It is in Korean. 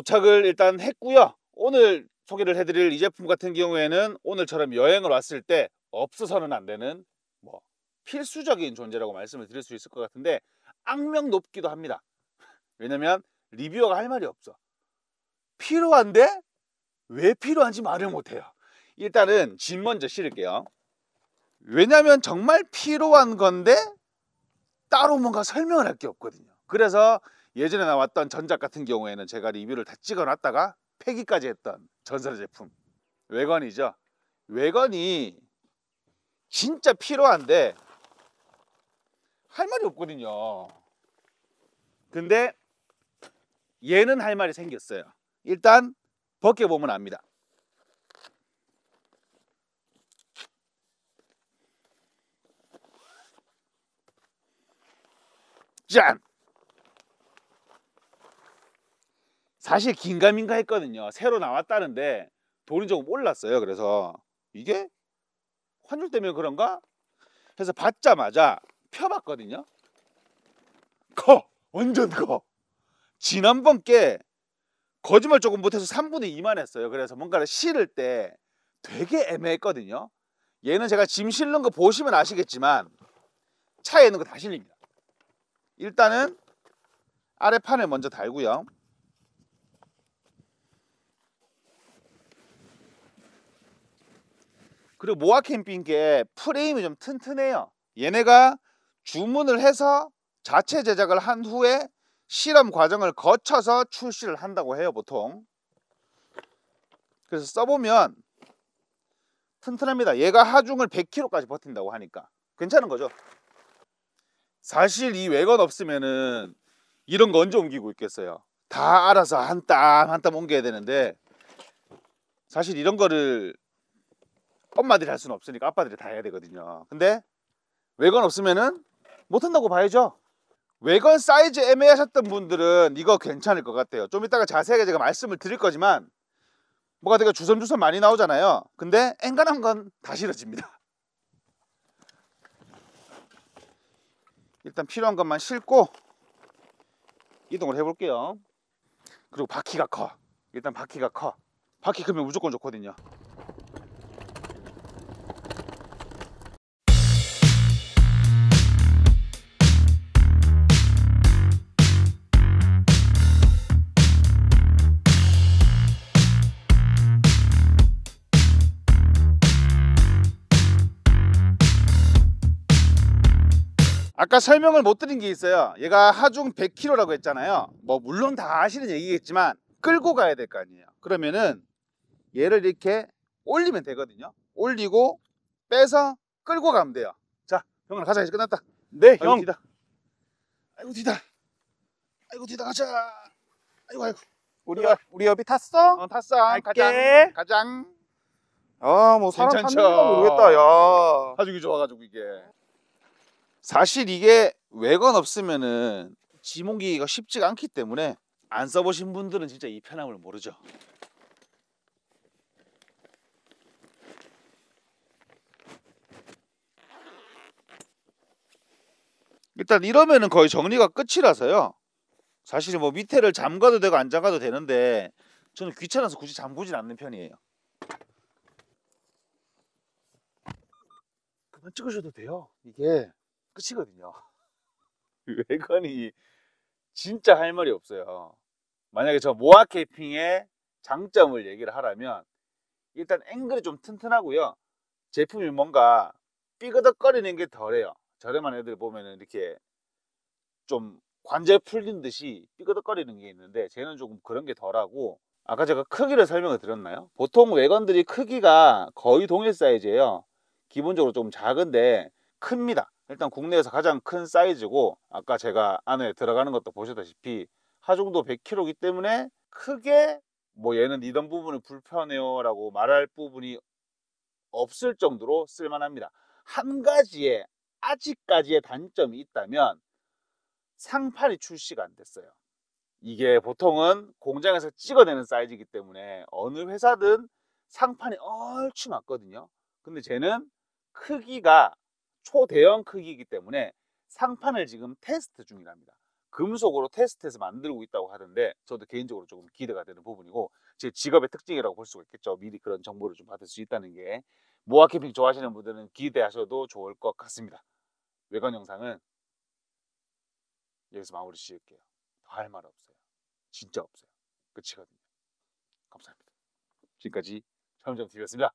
도착을 일단 했고요. 오늘 소개를 해드릴 이 제품 같은 경우에는 오늘처럼 여행을 왔을 때 없어서는 안 되는 뭐 필수적인 존재라고 말씀을 드릴 수 있을 것 같은데 악명 높기도 합니다. 왜냐면 리뷰어가 할 말이 없어. 필요한데 왜 필요한지 말을 못해요. 일단은 짐 먼저 실을게요. 왜냐면 정말 필요한 건데 따로 뭔가 설명을 할 게 없거든요. 그래서 예전에 나왔던 전작 같은 경우에는 제가 리뷰를 다 찍어놨다가 폐기까지 했던 전설의 제품 외관이죠 외관이 진짜 필요한데 할 말이 없거든요 근데 얘는 할 말이 생겼어요 일단 벗겨보면 압니다 짠! 사실 긴가민가 했거든요. 새로 나왔다는데 돈이 조금 올랐어요. 그래서 이게 환율 때문에 그런가? 해서 받자마자 펴봤거든요. 커! 완전 커! 지난번 께 거짓말 조금 못해서 3분의 2만 했어요. 그래서 뭔가를 실을 때 되게 애매했거든요. 얘는 제가 짐 실는 거 보시면 아시겠지만 차에 있는 거 다 실립니다. 일단은 아래 판을 먼저 달고요. 그리고 모아 캠핑게 프레임이 좀 튼튼해요. 얘네가 주문을 해서 자체 제작을 한 후에 실험 과정을 거쳐서 출시를 한다고 해요, 보통. 그래서 써보면 튼튼합니다. 얘가 하중을 100kg까지 버틴다고 하니까 괜찮은 거죠. 사실 이 외관 없으면은 이런 거 언제 옮기고 있겠어요. 다 알아서 한 땀 한 땀 옮겨야 되는데 사실 이런 거를 엄마들이 할 수는 없으니까 아빠들이 다 해야 되거든요 근데 외관 없으면은 못한다고 봐야죠 외관 사이즈 애매하셨던 분들은 이거 괜찮을 것 같아요 좀 이따가 자세하게 제가 말씀을 드릴 거지만 뭐가 되게 주섬주섬 많이 나오잖아요 근데 앵간한 건 다 싫어집니다 일단 필요한 것만 싣고 이동을 해볼게요 그리고 바퀴가 커 일단 바퀴가 커 바퀴 크면 무조건 좋거든요 아까 설명을 못 드린 게 있어요 얘가 하중 100kg라고 했잖아요 뭐 물론 다 아시는 얘기겠지만 끌고 가야 될 거 아니에요 그러면은 얘를 이렇게 올리면 되거든요 올리고 빼서 끌고 가면 돼요 자 형아 가자 이제 끝났다 네형 아이고, 아이고 뒤다 아이고 뒤다 가자 아이고 아이고 우리 여, 우리 여비 탔어? 어 탔어 갈게. 가장 가장 아, 아뭐 사람 괜찮죠. 탔는가 모르겠다 야 사주기 좋아가지고 이게 사실 이게 외관 없으면은 지목이기가 쉽지가 않기 때문에 안 써보신 분들은 진짜 이 편함을 모르죠 일단 이러면은 거의 정리가 끝이라서요 사실 뭐 밑에를 잠가도 되고 안 잠가도 되는데 저는 귀찮아서 굳이 잠그진 않는 편이에요 그만 찍으셔도 돼요 이게 끝이거든요. 외관이 진짜 할 말이 없어요. 만약에 저 모아 캠핑의 장점을 얘기를 하라면 일단 앵글이 좀 튼튼하고요. 제품이 뭔가 삐그덕거리는 게 덜해요. 저렴한 애들 보면은 이렇게 좀 관절 풀린 듯이 삐그덕거리는 게 있는데 쟤는 조금 그런 게 덜하고 아까 제가 크기를 설명을 드렸나요? 보통 외관들이 크기가 거의 동일 사이즈예요. 기본적으로 좀 작은데 큽니다. 일단 국내에서 가장 큰 사이즈고 아까 제가 안에 들어가는 것도 보셨다시피 하중도 100kg이기 때문에 크게 뭐 얘는 이런 부분은 불편해요 라고 말할 부분이 없을 정도로 쓸만합니다 한 가지의 아직까지의 단점이 있다면 상판이 출시가 안 됐어요 이게 보통은 공장에서 찍어내는 사이즈이기 때문에 어느 회사든 상판이 얼추 맞거든요 근데 쟤는 크기가 초대형 크기이기 때문에 상판을 지금 테스트 중이랍니다. 금속으로 테스트해서 만들고 있다고 하던데 저도 개인적으로 조금 기대가 되는 부분이고 제 직업의 특징이라고 볼 수가 있겠죠. 미리 그런 정보를 좀 받을 수 있다는 게 모아 캠핑 좋아하시는 분들은 기대하셔도 좋을 것 같습니다. 외관 영상은 여기서 마무리 지을게요. 더 할 말 없어요. 진짜 없어요. 끝이거든요. 감사합니다. 지금까지 촬영점 TV였습니다.